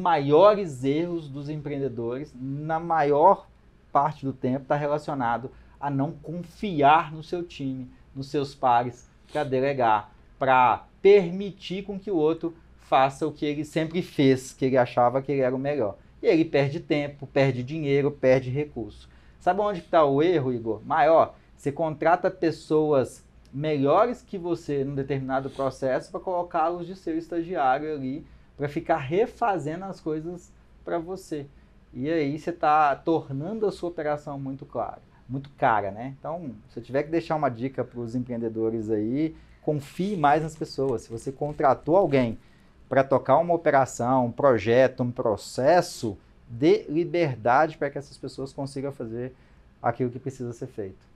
maiores erros dos empreendedores, na maior parte do tempo, está relacionado a não confiar no seu time, nos seus pares, para delegar, para permitir com que o outro faça o que ele sempre fez, que ele achava que ele era o melhor. E ele perde tempo, perde dinheiro, perde recurso. Sabe onde está o erro, Igor? Maior. Você contrata pessoas melhores que você num determinado processo para colocá-los de seu estagiário ali para ficar refazendo as coisas para você. E aí você está tornando a sua operação muito clara, muito cara, né? Então, se eu tiver que deixar uma dica para os empreendedores aí, confie mais nas pessoas. Se você contratou alguém para tocar uma operação, um projeto, um processo, dê liberdade para que essas pessoas consigam fazer aquilo que precisa ser feito.